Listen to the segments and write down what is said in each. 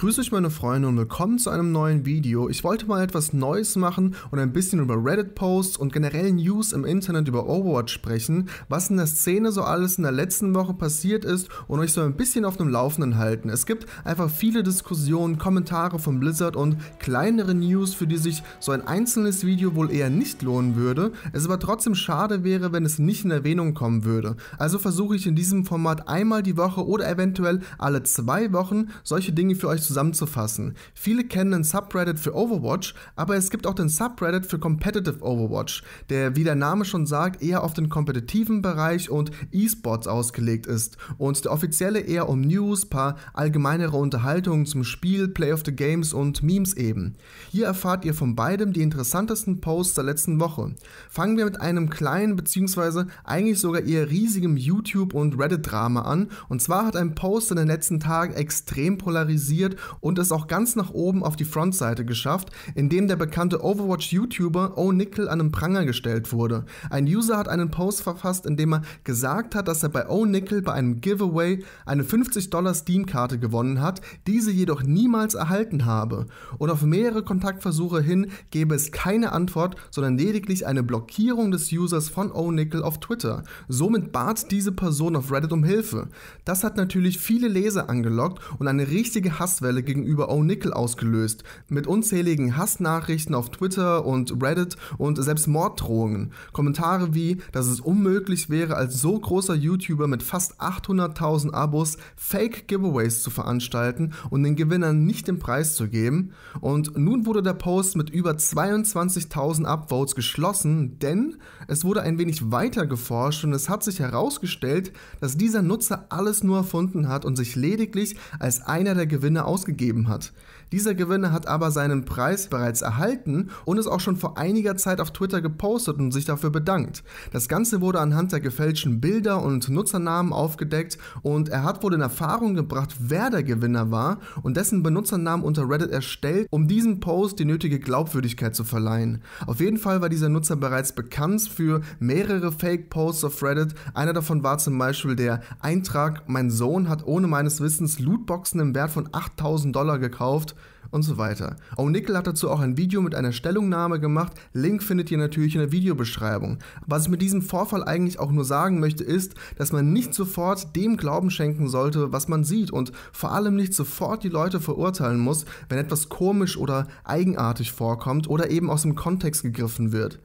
grüße euch meine Freunde und willkommen zu einem neuen Video. Ich wollte mal etwas Neues machen und ein bisschen über Reddit-Posts und generell News im Internet über Overwatch sprechen, was in der Szene so alles in der letzten Woche passiert ist und euch so ein bisschen auf dem Laufenden halten. Es gibt einfach viele Diskussionen, Kommentare von Blizzard und kleinere News, für die sich so ein einzelnes Video wohl eher nicht lohnen würde, es aber trotzdem schade wäre, wenn es nicht in Erwähnung kommen würde. Also versuche ich in diesem Format einmal die Woche oder eventuell alle zwei Wochen solche Dinge für euch zu zusammenzufassen. Viele kennen den Subreddit für Overwatch, aber es gibt auch den Subreddit für Competitive Overwatch, der, wie der Name schon sagt, eher auf den kompetitiven Bereich und E-Sports ausgelegt ist und der offizielle eher um News, paar allgemeinere Unterhaltungen zum Spiel, Play of the Games und Memes eben. Hier erfahrt ihr von beidem die interessantesten Posts der letzten Woche. Fangen wir mit einem kleinen bzw. eigentlich sogar eher riesigem YouTube- und Reddit-Drama an und zwar hat ein Post in den letzten Tagen extrem polarisiert und es auch ganz nach oben auf die Frontseite geschafft, indem der bekannte Overwatch-YouTuber O'Nickel an den Pranger gestellt wurde. Ein User hat einen Post verfasst, in dem er gesagt hat, dass er bei O'Nickel bei einem Giveaway eine 50 Dollar Steam-Karte gewonnen hat, diese jedoch niemals erhalten habe. Und auf mehrere Kontaktversuche hin gäbe es keine Antwort, sondern lediglich eine Blockierung des Users von O'Nickel auf Twitter. Somit bat diese Person auf Reddit um Hilfe. Das hat natürlich viele Leser angelockt und eine richtige Hasswelle Hasswelle gegenüber O'Nickel ausgelöst, mit unzähligen Hassnachrichten auf Twitter und Reddit und selbst Morddrohungen. Kommentare wie, dass es unmöglich wäre, als so großer YouTuber mit fast 800.000 Abos Fake-Giveaways zu veranstalten und den Gewinnern nicht den Preis zu geben. Und nun wurde der Post mit über 22.000 Upvotes geschlossen, denn es wurde ein wenig weiter geforscht und es hat sich herausgestellt, dass dieser Nutzer alles nur erfunden hat und sich lediglich als einer der Gewinner aus ausgegeben hat. Dieser Gewinner hat aber seinen Preis bereits erhalten und es auch schon vor einiger Zeit auf Twitter gepostet und sich dafür bedankt. Das Ganze wurde anhand der gefälschten Bilder und Nutzernamen aufgedeckt und er hat wohl in Erfahrung gebracht, wer der Gewinner war und dessen Benutzernamen unter Reddit erstellt, um diesem Post die nötige Glaubwürdigkeit zu verleihen. Auf jeden Fall war dieser Nutzer bereits bekannt für mehrere Fake-Posts auf Reddit. Einer davon war zum Beispiel der Eintrag, mein Sohn hat ohne meines Wissens Lootboxen im Wert von 8000 Dollar gekauft und so weiter. O'Nickel hat dazu auch ein Video mit einer Stellungnahme gemacht. Link findet ihr natürlich in der Videobeschreibung. Was ich mit diesem Vorfall eigentlich auch nur sagen möchte, ist, dass man nicht sofort dem Glauben schenken sollte, was man sieht und vor allem nicht sofort die Leute verurteilen muss, wenn etwas komisch oder eigenartig vorkommt oder eben aus dem Kontext gegriffen wird.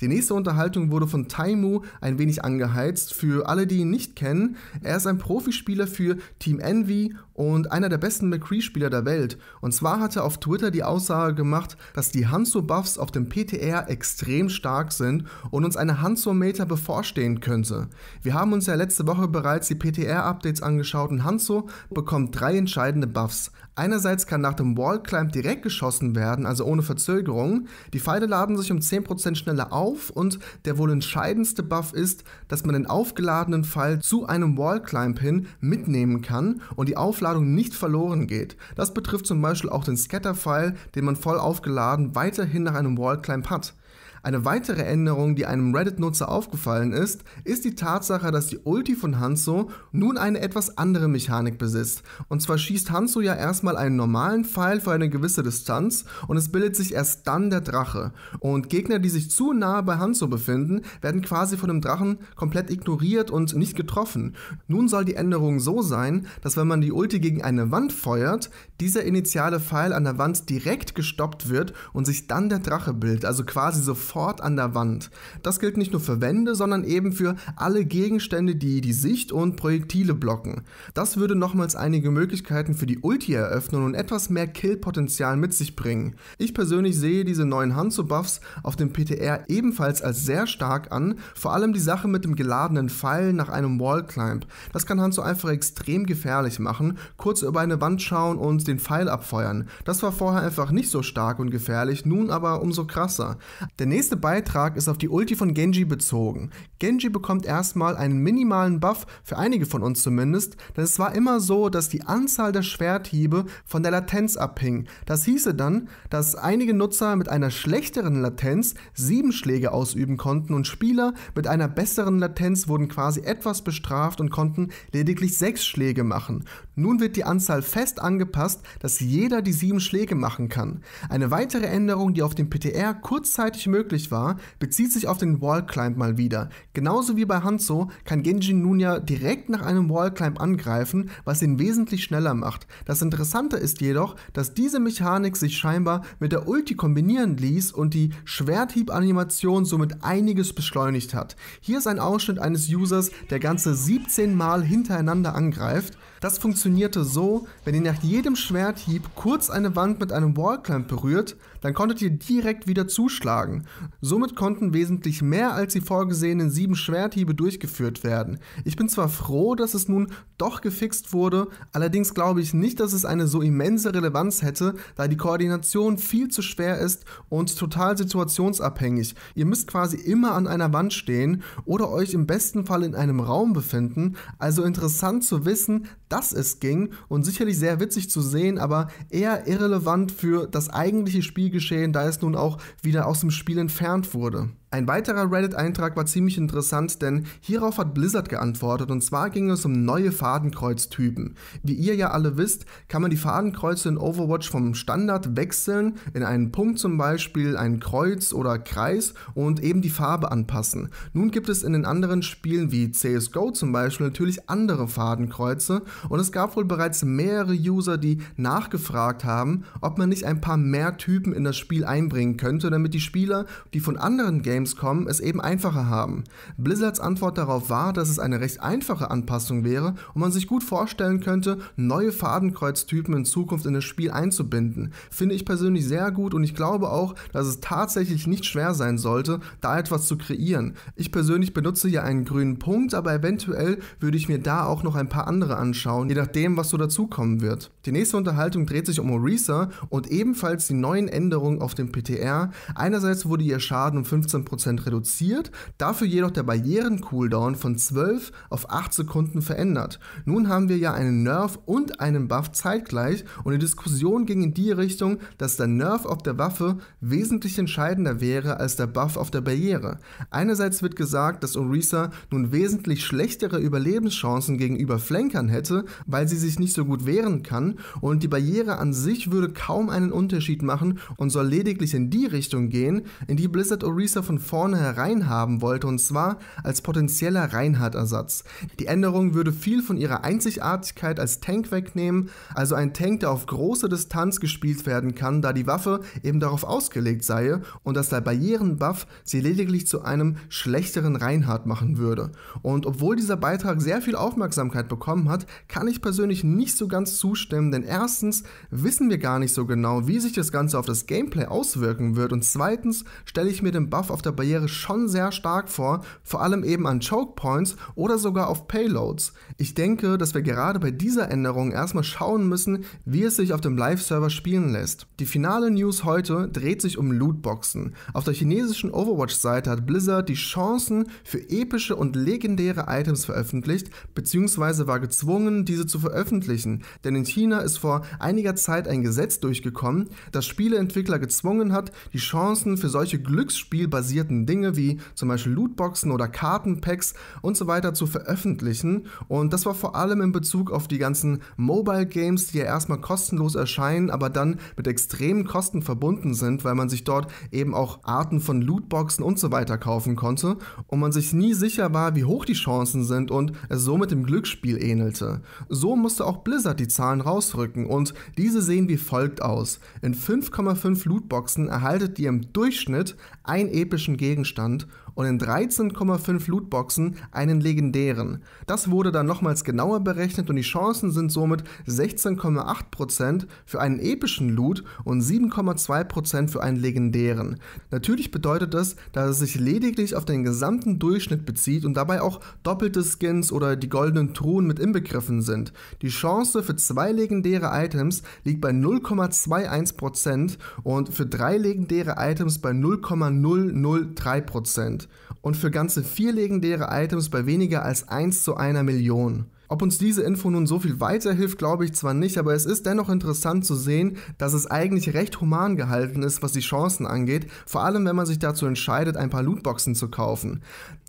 Die nächste Unterhaltung wurde von Taimu ein wenig angeheizt. Für alle, die ihn nicht kennen, er ist ein Profispieler für Team Envy und einer der besten McCree-Spieler der Welt. Und zwar hat er auf Twitter die Aussage gemacht, dass die Hanzo-Buffs auf dem PTR extrem stark sind und uns eine hanzo meter bevorstehen könnte. Wir haben uns ja letzte Woche bereits die PTR-Updates angeschaut und Hanzo bekommt drei entscheidende Buffs. Einerseits kann nach dem Wall-Climb direkt geschossen werden, also ohne Verzögerung. Die Pfeile laden sich um 10% schneller auf auf und der wohl entscheidendste Buff ist, dass man den aufgeladenen Pfeil zu einem Wallclimb hin mitnehmen kann und die Aufladung nicht verloren geht. Das betrifft zum Beispiel auch den Scatter-Pfeil, den man voll aufgeladen weiterhin nach einem Wallclimb hat. Eine weitere Änderung, die einem Reddit-Nutzer aufgefallen ist, ist die Tatsache, dass die Ulti von Hanzo nun eine etwas andere Mechanik besitzt. Und zwar schießt Hanzo ja erstmal einen normalen Pfeil für eine gewisse Distanz und es bildet sich erst dann der Drache. Und Gegner, die sich zu nahe bei Hanzo befinden, werden quasi von dem Drachen komplett ignoriert und nicht getroffen. Nun soll die Änderung so sein, dass wenn man die Ulti gegen eine Wand feuert, dieser initiale Pfeil an der Wand direkt gestoppt wird und sich dann der Drache bildet, also quasi sofort sofort an der Wand. Das gilt nicht nur für Wände, sondern eben für alle Gegenstände, die die Sicht und Projektile blocken. Das würde nochmals einige Möglichkeiten für die Ulti eröffnen und etwas mehr Killpotenzial mit sich bringen. Ich persönlich sehe diese neuen Hanzo-Buffs auf dem PTR ebenfalls als sehr stark an, vor allem die Sache mit dem geladenen Pfeil nach einem Wallclimb. Das kann Hanzo einfach extrem gefährlich machen, kurz über eine Wand schauen und den Pfeil abfeuern. Das war vorher einfach nicht so stark und gefährlich, nun aber umso krasser. Der nächste nächste Beitrag ist auf die Ulti von Genji bezogen. Genji bekommt erstmal einen minimalen Buff, für einige von uns zumindest, denn es war immer so, dass die Anzahl der Schwerthiebe von der Latenz abhing. Das hieße dann, dass einige Nutzer mit einer schlechteren Latenz sieben Schläge ausüben konnten und Spieler mit einer besseren Latenz wurden quasi etwas bestraft und konnten lediglich sechs Schläge machen. Nun wird die Anzahl fest angepasst, dass jeder die sieben Schläge machen kann. Eine weitere Änderung, die auf dem PTR kurzzeitig möglich möglich war, bezieht sich auf den Wallclimb mal wieder. Genauso wie bei Hanzo kann Genji nun ja direkt nach einem Wallclimb angreifen, was ihn wesentlich schneller macht. Das Interessante ist jedoch, dass diese Mechanik sich scheinbar mit der Ulti kombinieren ließ und die Schwerthieb-Animation somit einiges beschleunigt hat. Hier ist ein Ausschnitt eines Users, der ganze 17 Mal hintereinander angreift das funktionierte so, wenn ihr nach jedem Schwerthieb kurz eine Wand mit einem Wallclamp berührt, dann konntet ihr direkt wieder zuschlagen. Somit konnten wesentlich mehr als die vorgesehenen sieben Schwerthiebe durchgeführt werden. Ich bin zwar froh, dass es nun doch gefixt wurde, allerdings glaube ich nicht, dass es eine so immense Relevanz hätte, da die Koordination viel zu schwer ist und total situationsabhängig. Ihr müsst quasi immer an einer Wand stehen oder euch im besten Fall in einem Raum befinden, also interessant zu wissen, dass es ging und sicherlich sehr witzig zu sehen, aber eher irrelevant für das eigentliche Spielgeschehen, da es nun auch wieder aus dem Spiel entfernt wurde. Ein weiterer Reddit-Eintrag war ziemlich interessant, denn hierauf hat Blizzard geantwortet und zwar ging es um neue Fadenkreuztypen. Wie ihr ja alle wisst, kann man die Fadenkreuze in Overwatch vom Standard wechseln, in einen Punkt zum Beispiel, ein Kreuz oder Kreis und eben die Farbe anpassen. Nun gibt es in den anderen Spielen wie CSGO zum Beispiel natürlich andere Fadenkreuze und es gab wohl bereits mehrere User, die nachgefragt haben, ob man nicht ein paar mehr Typen in das Spiel einbringen könnte, damit die Spieler, die von anderen Games Gamescom es eben einfacher haben. Blizzards Antwort darauf war, dass es eine recht einfache Anpassung wäre und man sich gut vorstellen könnte, neue Fadenkreuztypen in Zukunft in das Spiel einzubinden. Finde ich persönlich sehr gut und ich glaube auch, dass es tatsächlich nicht schwer sein sollte, da etwas zu kreieren. Ich persönlich benutze ja einen grünen Punkt, aber eventuell würde ich mir da auch noch ein paar andere anschauen, je nachdem, was so dazukommen wird. Die nächste Unterhaltung dreht sich um Orisa und ebenfalls die neuen Änderungen auf dem PTR. Einerseits wurde ihr Schaden um 15% reduziert, dafür jedoch der Barrieren-Cooldown von 12 auf 8 Sekunden verändert. Nun haben wir ja einen Nerf und einen Buff zeitgleich und die Diskussion ging in die Richtung, dass der Nerf auf der Waffe wesentlich entscheidender wäre als der Buff auf der Barriere. Einerseits wird gesagt, dass Orisa nun wesentlich schlechtere Überlebenschancen gegenüber Flankern hätte, weil sie sich nicht so gut wehren kann und die Barriere an sich würde kaum einen Unterschied machen und soll lediglich in die Richtung gehen, in die Blizzard Orisa von vornherein haben wollte und zwar als potenzieller Reinhardt-Ersatz. Die Änderung würde viel von ihrer Einzigartigkeit als Tank wegnehmen, also ein Tank, der auf große Distanz gespielt werden kann, da die Waffe eben darauf ausgelegt sei und dass der Barrierenbuff sie lediglich zu einem schlechteren Reinhardt machen würde. Und obwohl dieser Beitrag sehr viel Aufmerksamkeit bekommen hat, kann ich persönlich nicht so ganz zustimmen, allem, denn erstens wissen wir gar nicht so genau, wie sich das Ganze auf das Gameplay auswirken wird und zweitens stelle ich mir den Buff auf der Barriere schon sehr stark vor, vor allem eben an Choke Points oder sogar auf Payloads. Ich denke, dass wir gerade bei dieser Änderung erstmal schauen müssen, wie es sich auf dem Live-Server spielen lässt. Die finale News heute dreht sich um Lootboxen. Auf der chinesischen Overwatch-Seite hat Blizzard die Chancen für epische und legendäre Items veröffentlicht, beziehungsweise war gezwungen, diese zu veröffentlichen, denn in China China ist vor einiger Zeit ein Gesetz durchgekommen, das Spieleentwickler gezwungen hat, die Chancen für solche glücksspielbasierten Dinge wie zum Beispiel Lootboxen oder Kartenpacks und so weiter zu veröffentlichen. Und das war vor allem in Bezug auf die ganzen Mobile Games, die ja erstmal kostenlos erscheinen, aber dann mit extremen Kosten verbunden sind, weil man sich dort eben auch Arten von Lootboxen und so weiter kaufen konnte und man sich nie sicher war, wie hoch die Chancen sind und es so mit dem Glücksspiel ähnelte. So musste auch Blizzard die Zahlen raus ausrücken und diese sehen wie folgt aus. In 5,5 Lootboxen erhaltet ihr im Durchschnitt einen epischen Gegenstand und in 13,5 Lootboxen einen legendären. Das wurde dann nochmals genauer berechnet und die Chancen sind somit 16,8% für einen epischen Loot und 7,2% für einen legendären. Natürlich bedeutet das, dass es sich lediglich auf den gesamten Durchschnitt bezieht und dabei auch doppelte Skins oder die goldenen Truhen mit inbegriffen sind. Die Chance für zwei legendäre Items liegt bei 0,21% und für drei legendäre Items bei 0,003% und für ganze vier legendäre Items bei weniger als 1 zu einer Million. Ob uns diese Info nun so viel weiterhilft, glaube ich zwar nicht, aber es ist dennoch interessant zu sehen, dass es eigentlich recht human gehalten ist, was die Chancen angeht, vor allem wenn man sich dazu entscheidet, ein paar Lootboxen zu kaufen.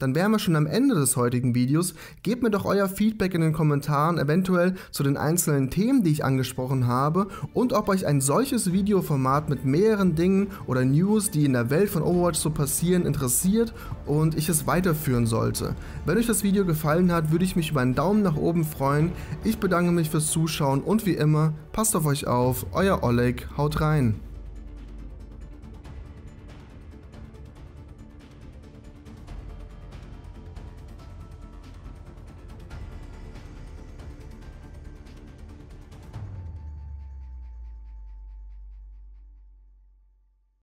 Dann wären wir schon am Ende des heutigen Videos. Gebt mir doch euer Feedback in den Kommentaren, eventuell zu den einzelnen Themen, die ich angesprochen habe und ob euch ein solches Videoformat mit mehreren Dingen oder News, die in der Welt von Overwatch so passieren, interessiert und ich es weiterführen sollte. Wenn euch das Video gefallen hat, würde ich mich über einen Daumen nach oben oben freuen. Ich bedanke mich fürs Zuschauen und wie immer, passt auf euch auf, euer Oleg, haut rein.